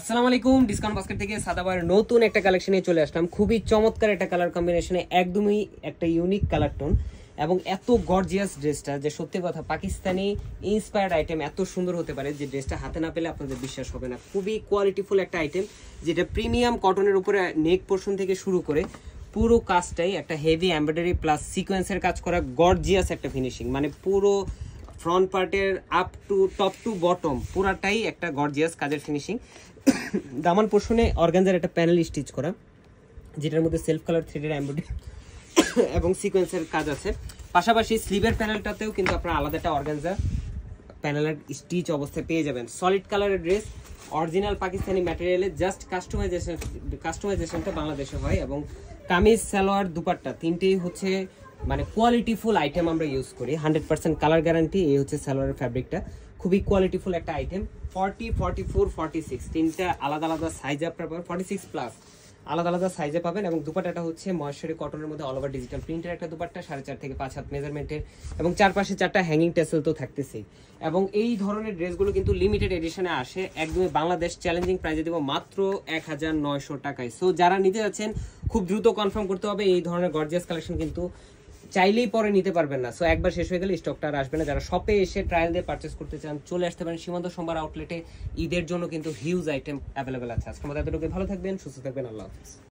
আসসালামু আলাইকুম discount basket থেকে সাদাবার নতুন একটা কালেকশনে চলে আসলাম খুবই চমৎকার একটা কালার কম্বিনেশনে একদমই একটা ইউনিক কালার টোন এবং এত গর্জিয়াস ড্রেসটা যে সত্যি কথা পাকিস্তানি ইন্সপায়ার্ড আইটেম এত সুন্দর হতে পারে যে ড্রেসটা হাতে না পেলে আপনাদের বিশ্বাস হবে না খুবই কোয়ালিটিফুল একটা আইটেম যেটা প্রিমিয়াম কটনের উপরে নেক পোর্শন থেকে শুরু করে পুরো কাজটাই একটা হেভি এম্ব্রয়ডারি প্লাস সিকোয়েন্সের কাজ করা গর্জিয়াস একটা ফিনিশিং মানে পুরো ফ্রন্ট পার্টের up to top to bottom পুরাটাই একটা গর্জিয়াস কাজের ফিনিশিং দামান পোষণে অর্গানজার একটা প্যানেল স্টিচ করা যেটার মধ্যে সেলফ কালার থ্রিডের অ্যাম্বয়ডারি এবং সিকোয়েন্সের কাজ আছে পাশাপাশি স্লিভের প্যানেলটাতেও কিন্তু আপনারা আলাদা একটা অর্গানজা প্যানেলের স্টিচ অবস্থায় পেয়ে যাবেন সলিড কালারের ড্রেস অরিজিনাল পাকিস্তানি ম্যাটেরিয়ালে জাস্ট কাস্টমাইজেশন কাস্টমাইজেশনটা বাংলাদেশে হয় এবং কামিজ সালোয়ার দুপাট্টা তিনটেই হচ্ছে মানে কোয়ালিটিফুল আইটেম আমরা ইউজ করি হান্ড্রেড পার্সেন্ট কালার গ্যারান্টি এই হচ্ছে সালোয়ারের ফ্যাব্রিকটা খুবই কোয়ালিটিফুল একটা item forty forty four forty six তিনটা আলাদা আলাদা সাইজে আপনার পাবেন ফর্টি সিক্স প্লাস আলাদা আলাদা সাইজে পাবেন এবং দুপাটাটা হচ্ছে ময়সরি কটনের মধ্যে অল ওভার ডিজিটাল প্রিন্টের একটা দুপাট্টা সাড়ে চার থেকে পাঁচ হাত মেজারমেন্টের এবং চারপাশে চারটা হ্যাঙ্গিং টেসেল তো থাকতেছেই এবং এই ধরনের ড্রেসগুলো কিন্তু লিমিটেড এডিশনে আসে একদমই বাংলাদেশ চ্যালেঞ্জিং প্রাইজে দেবো মাত্র এক হাজার নয়শো টাকায় সো যারা নিতে যাচ্ছেন খুব দ্রুত কনফার্ম করতে হবে এই ধরনের গর্জিয়াস কালেকশন কিন্তু চাইলেই পরে নিতে পারবেন না সো একবার শেষ হয়ে গেলে স্টকটা আর আসবে না যারা শপে এসে ট্রায়াল দিয়ে পারচেস করতে চান চলে আসতে পারেন সীমান্ত সোমবার আউটলেটে ঈদের জন্য কিন্তু হিউজ আইটেম অ্যাভেলেবেল আছে আজকে আমাদের এতটুকু ভালো থাকবেন সুস্থ থাকবেন আল্লাহ হাফিজ